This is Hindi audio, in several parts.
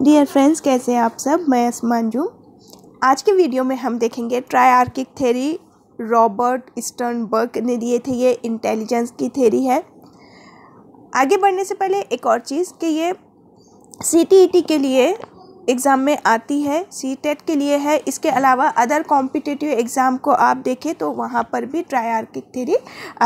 डियर फ्रेंड्स कैसे हैं आप सब मैं असमांजू आज के वीडियो में हम देखेंगे ट्रायार्किक थेरी रॉबर्ट स्टर्नबर्ग ने दिए थे ये इंटेलिजेंस की थेरी है आगे बढ़ने से पहले एक और चीज़ कि ये सी e के लिए एग्ज़ाम में आती है सी टेट e के लिए है इसके अलावा अदर कॉम्पिटिटिव एग्ज़ाम को आप देखें तो वहाँ पर भी ट्रायार्किक थ्योरी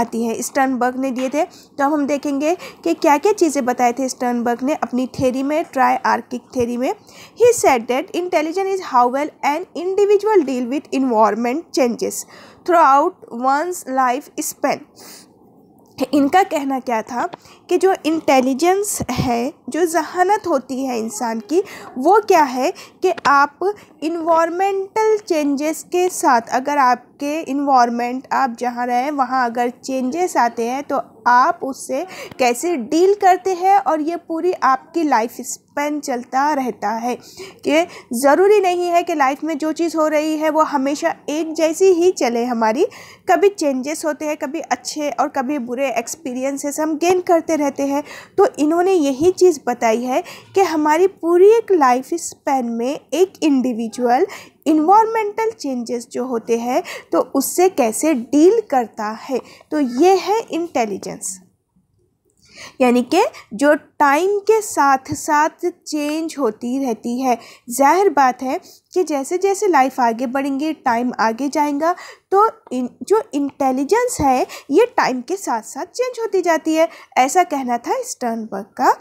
आती है स्टर्नबर्ग ने दिए थे तो अब हम देखेंगे कि क्या क्या चीज़ें बताए थे स्टर्नबर्ग ने अपनी थ्योरी में ट्राई आर्किक थ्योरी में ही said that intelligent is how well and individual deal with environment changes throughout one's life span इनका कहना क्या था कि जो इंटेलिजेंस है जो जहानत होती है इंसान की वो क्या है कि आप इन्वामेंटल चेंजेस के साथ अगर आपके इन्वामेंट आप जहाँ रहें वहाँ अगर चेंजेस आते हैं तो आप उससे कैसे डील करते हैं और ये पूरी आपकी लाइफ स्पेन चलता रहता है कि ज़रूरी नहीं है कि लाइफ में जो चीज़ हो रही है वो हमेशा एक जैसी ही चले हमारी कभी चेंजेस होते हैं कभी अच्छे और कभी बुरे एक्सपीरियंसेस हम गेन करते रहते हैं तो इन्होंने यही चीज़ बताई है कि हमारी पूरी एक लाइफ स्पैन में एक इंडिविजुअल इन्वामेंटल चेंजेस जो होते हैं तो उससे कैसे डील करता है तो ये है इंटेलिजेंस यानी कि जो टाइम के साथ साथ चेंज होती रहती है जाहिर बात है कि जैसे जैसे लाइफ आगे बढ़ेंगे टाइम आगे जाएगा तो इन, जो इंटेलिजेंस है ये टाइम के साथ साथ चेंज होती जाती है ऐसा कहना था स्टर्नबर्ग का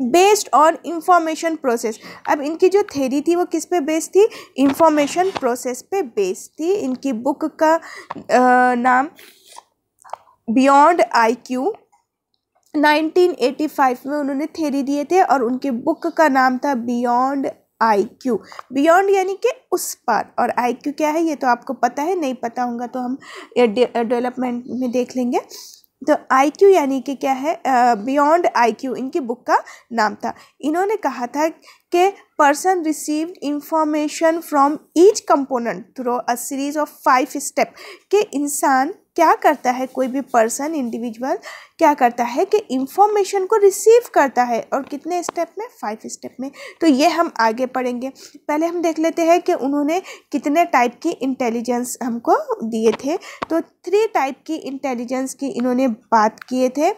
बेस्ड ऑन इंफॉर्मेशन प्रोसेस अब इनकी जो थेरी थी वो किस पे बेस्ड थी इंफॉर्मेशन प्रोसेस पे बेस्ड थी इनकी बुक का आ, नाम बियॉन्ड आई क्यू 1985 में उन्होंने थेरी दिए थे और उनकी बुक का नाम था बियॉन्ड आई क्यू बियॉन्ड यानी कि उस पार और आई क्यू क्या है ये तो आपको पता है नहीं पता होगा तो हम डेवलपमेंट में देख लेंगे तो क्यू यानी कि क्या है बियॉन्ड आई क्यू इनकी बुक का नाम था इन्होंने कहा था कि person received information from each component through a series of five step के इंसान क्या करता है कोई भी पर्सन इंडिविजुअल क्या करता है कि इंफॉर्मेशन को रिसीव करता है और कितने स्टेप में फाइव स्टेप में तो ये हम आगे पढ़ेंगे पहले हम देख लेते हैं कि उन्होंने कितने टाइप की इंटेलिजेंस हमको दिए थे तो थ्री टाइप की इंटेलिजेंस की इन्होंने बात किए थे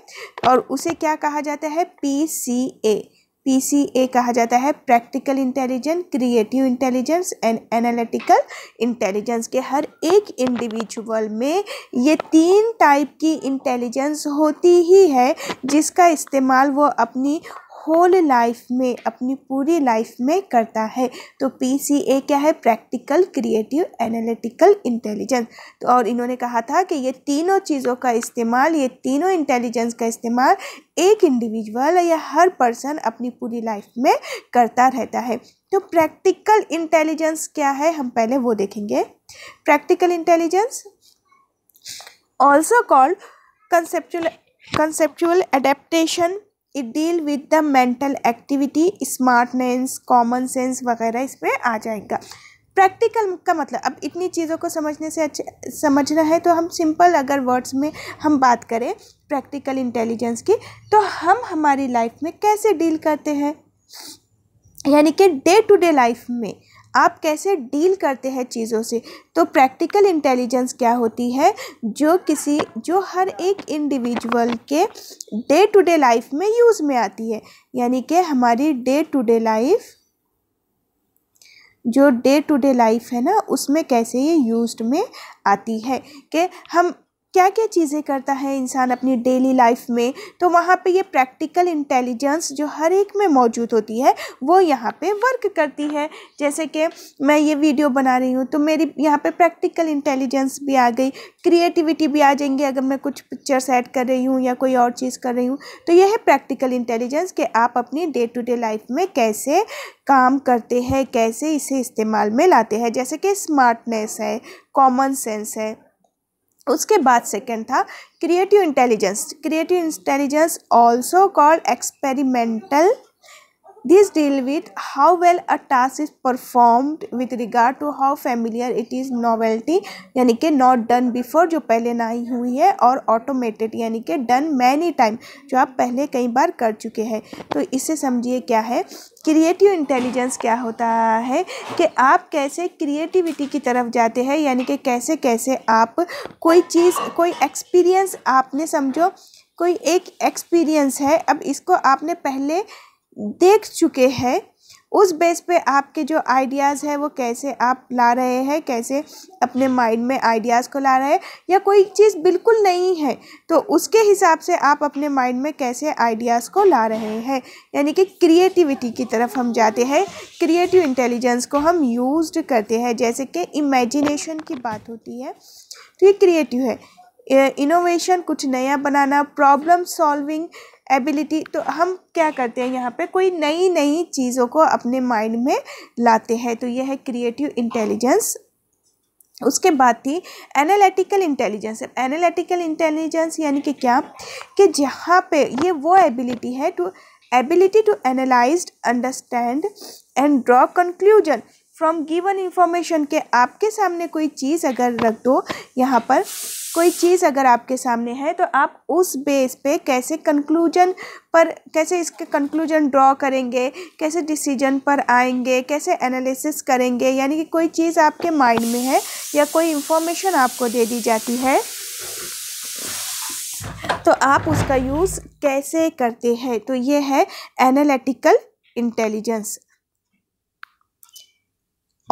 और उसे क्या कहा जाता है पी सी ए पीसीए कहा जाता है practical intelligence creative intelligence and analytical intelligence के हर एक इंडिविजुअल में ये तीन टाइप की इंटेलिजेंस होती ही है जिसका इस्तेमाल वो अपनी होल लाइफ में अपनी पूरी लाइफ में करता है तो पीसीए क्या है प्रैक्टिकल क्रिएटिव एनालिटिकल इंटेलिजेंस तो और इन्होंने कहा था कि ये तीनों चीज़ों का इस्तेमाल ये तीनों इंटेलिजेंस का इस्तेमाल एक इंडिविजुअल या हर पर्सन अपनी पूरी लाइफ में करता रहता है तो प्रैक्टिकल इंटेलिजेंस क्या है हम पहले वो देखेंगे practical intelligence also called conceptual conceptual adaptation it deal with the mental activity smartness common sense वगैरह इसमें आ जाएगा प्रैक्टिकल का मतलब अब इतनी चीज़ों को समझने से अच्छा समझना है तो हम सिंपल अगर वर्ड्स में हम बात करें प्रैक्टिकल इंटेलिजेंस की तो हम हमारी लाइफ में कैसे डील करते हैं यानी कि डे टू डे लाइफ में आप कैसे डील करते हैं चीज़ों से तो प्रैक्टिकल इंटेलिजेंस क्या होती है जो किसी जो हर एक इंडिविजुअल के डे टू डे लाइफ में यूज़ में आती है यानी कि हमारी डे टू डे लाइफ जो डे टू डे लाइफ है ना उसमें कैसे ये यूज्ड में आती है कि हम क्या क्या चीज़ें करता है इंसान अपनी डेली लाइफ में तो वहाँ पे ये प्रैक्टिकल इंटेलिजेंस जो हर एक में मौजूद होती है वो यहाँ पे वर्क करती है जैसे कि मैं ये वीडियो बना रही हूँ तो मेरी यहाँ पे प्रैक्टिकल इंटेलिजेंस भी आ गई क्रिएटिविटी भी आ जाएंगी अगर मैं कुछ पिक्चर्स ऐड कर रही हूँ या कोई और चीज़ कर रही हूँ तो यह है प्रैक्टिकल इंटेलिजेंस कि आप अपनी डे टू डे लाइफ में कैसे काम करते हैं कैसे इसे इस्तेमाल में लाते हैं जैसे कि स्मार्टनेस है कॉमन सेंस है उसके बाद सेकंड था creative intelligence creative intelligence also called experimental this deal with how well a task is performed with regard to how familiar it is novelty यानी कि not done before जो पहले ना ही हुई है और automated यानी कि done many time जो आप पहले कई बार कर चुके हैं तो इससे समझिए क्या है क्रिएटिव इंटेलिजेंस क्या होता है कि आप कैसे क्रिएटिविटी की तरफ जाते हैं यानी कि कैसे कैसे आप कोई चीज़ कोई एक्सपीरियंस आपने समझो कोई एक एक्सपीरियंस है अब इसको आपने पहले देख चुके हैं उस बेस पे आपके जो आइडियाज़ है वो कैसे आप ला रहे हैं कैसे अपने माइंड में आइडियाज़ को ला रहे हैं या कोई चीज़ बिल्कुल नहीं है तो उसके हिसाब से आप अपने माइंड में कैसे आइडियाज़ को ला रहे हैं यानी कि क्रिएटिविटी की तरफ हम जाते हैं क्रिएटिव इंटेलिजेंस को हम यूज करते हैं जैसे कि इमेजिनेशन की बात होती है तो ये क्रिएटिव है इनोवेशन कुछ नया बनाना प्रॉब्लम सॉल्विंग एबिलिटी तो हम क्या करते हैं यहाँ पे कोई नई नई चीज़ों को अपने माइंड में लाते हैं तो यह है क्रिएटिव इंटेलिजेंस उसके बाद थी एनालिटिकल इंटेलिजेंस एनालिटिकल इंटेलिजेंस यानी कि क्या कि जहाँ पे ये वो एबिलिटी है to ability to analyse understand and draw conclusion from given information के आपके सामने कोई चीज़ अगर रख दो यहाँ पर कोई चीज़ अगर आपके सामने है तो आप उस बेस पे कैसे कंक्लूजन पर कैसे इसके कंक्लूजन ड्रॉ करेंगे कैसे डिसीजन पर आएंगे कैसे एनालिसिस करेंगे यानी कि कोई चीज़ आपके माइंड में है या कोई इंफॉर्मेशन आपको दे दी जाती है तो आप उसका यूज़ कैसे करते हैं तो ये है analytical intelligence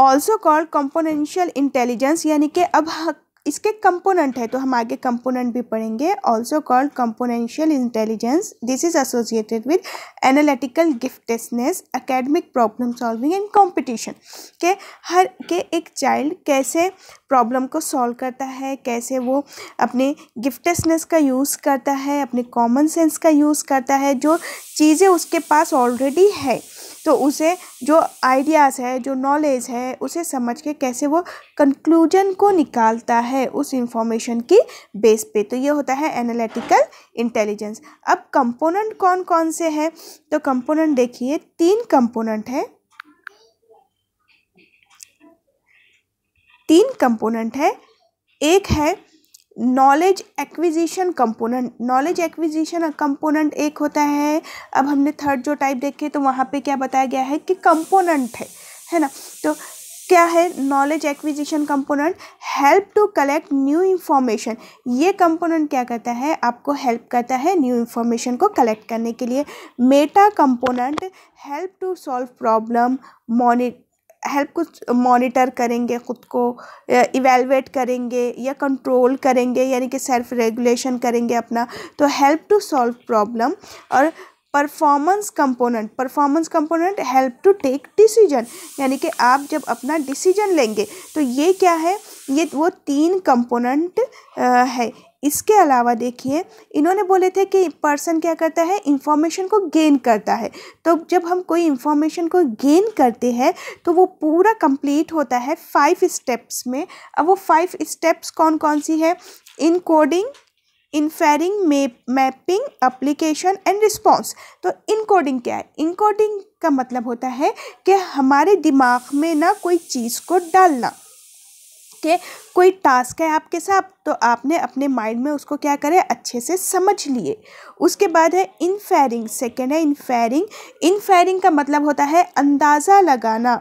also called componential intelligence यानी कि अब इसके कंपोनेंट है तो हम आगे कंपोनेंट भी पढ़ेंगे also called componential intelligence this is associated with analytical giftedness academic problem solving and competition के हर के एक चाइल्ड कैसे प्रॉब्लम को सॉल्व करता है कैसे वो अपने गिफ्टेसनेस का यूज़ करता है अपने कॉमन सेंस का यूज़ करता है जो चीज़ें उसके पास ऑलरेडी है तो उसे जो आइडियाज़ है जो नॉलेज है उसे समझ के कैसे वो कंक्लूजन को निकालता है उस इंफॉर्मेशन की बेस पे तो ये होता है एनालिटिकल इंटेलिजेंस अब कंपोनेंट कौन कौन से हैं तो कंपोनेंट देखिए तीन कंपोनेंट हैं तीन कंपोनेंट है एक है knowledge acquisition component knowledge acquisition component एक होता है अब हमने थर्ड जो टाइप देखे तो वहाँ पे क्या बताया गया है कि कंपोनेंट है है ना तो क्या है knowledge acquisition component help to collect new information ये कंपोनेंट क्या करता है आपको हेल्प करता है न्यू इन्फॉर्मेशन को कलेक्ट करने के लिए meta component help to solve problem मॉनिट हेल्प कुछ मॉनिटर करेंगे ख़ुद को इवेलुएट करेंगे या कंट्रोल करेंगे यानी कि सेल्फ रेगुलेशन करेंगे अपना तो हेल्प टू सॉल्व प्रॉब्लम और performance component performance component help to take decision यानी कि आप जब अपना डिसीजन लेंगे तो ये क्या है ये वो तीन कंपोनेंट है इसके अलावा देखिए इन्होंने बोले थे कि पर्सन क्या करता है इन्फॉर्मेशन को गेन करता है तो जब हम कोई इन्फॉर्मेशन को गेन करते हैं तो वो पूरा कंप्लीट होता है फाइव स्टेप्स में अब वो फाइव स्टेप्स कौन कौन सी है encoding inferring mapping application and response तो इनकोडिंग क्या है इनकोडिंग का मतलब होता है कि हमारे दिमाग में ना कोई चीज़ को डालना के कोई टास्क है आपके साथ तो आपने अपने माइंड में उसको क्या करें अच्छे से समझ लिए उसके बाद है इनफेयरिंग सेकेंड है इनफेयरिंग इनफेयरिंग का मतलब होता है अंदाज़ा लगाना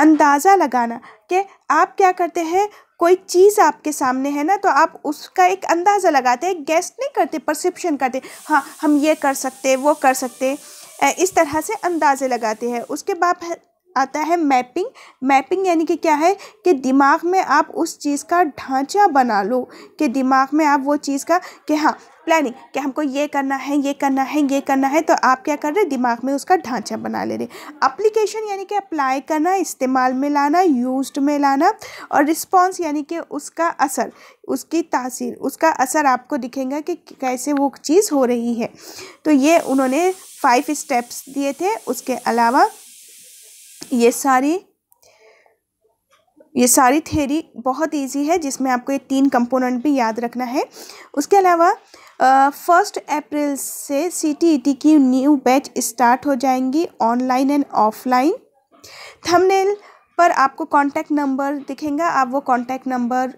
अंदाज़ा लगाना कि आप क्या करते हैं कोई चीज़ आपके सामने है ना तो आप उसका एक अंदाज़ा लगाते हैं गेस्ट नहीं करते परसेप्शन करते हाँ हम ये कर सकते वो कर सकते इस तरह से अंदाज़े लगाते हैं उसके बाद आता है मैपिंग मैपिंग यानी कि क्या है कि दिमाग में आप उस चीज़ का ढांचा बना लो कि दिमाग में आप वो चीज़ का कि हाँ प्लानिंग कि हमको ये करना है ये करना है ये करना है तो आप क्या कर रहे हैं दिमाग में उसका ढांचा बना ले रहे अप्लीकेशन यानी कि अप्लाई करना इस्तेमाल में लाना यूज में लाना और रिस्पॉन्स यानी कि उसका असर उसकी तासीर उसका असर आपको दिखेगा कि कैसे वो चीज़ हो रही है तो ये उन्होंने फाइव स्टेप्स दिए थे उसके अलावा ये सारी ये सारी थ्योरी बहुत इजी है जिसमें आपको ये तीन कंपोनेंट भी याद रखना है उसके अलावा फर्स्ट अप्रैल से सी e की न्यू बैच स्टार्ट हो जाएंगी ऑनलाइन एंड ऑफलाइन थंबनेल पर आपको कांटेक्ट नंबर दिखेगा आप वो कांटेक्ट नंबर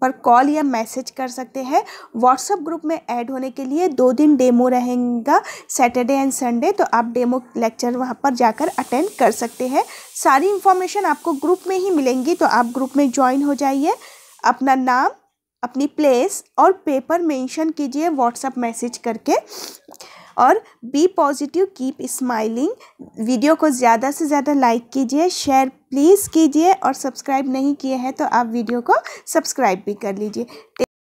पर कॉल या मैसेज कर सकते हैं व्हाट्सएप ग्रुप में ऐड होने के लिए दो दिन डेमो रहेगा सैटरडे एंड संडे तो आप डेमो लेक्चर वहाँ पर जाकर अटेंड कर सकते हैं सारी इन्फॉर्मेशन आपको ग्रुप में ही मिलेंगी तो आप ग्रुप में ज्वाइन हो जाइए अपना नाम अपनी प्लेस और पेपर मेंशन कीजिए व्हाट्सएप मैसेज करके और be positive keep smiling video को ज़्यादा से ज़्यादा लाइक कीजिए शेयर प्लीज़ कीजिए और सब्सक्राइब नहीं किए हैं तो आप वीडियो को सब्सक्राइब भी कर लीजिए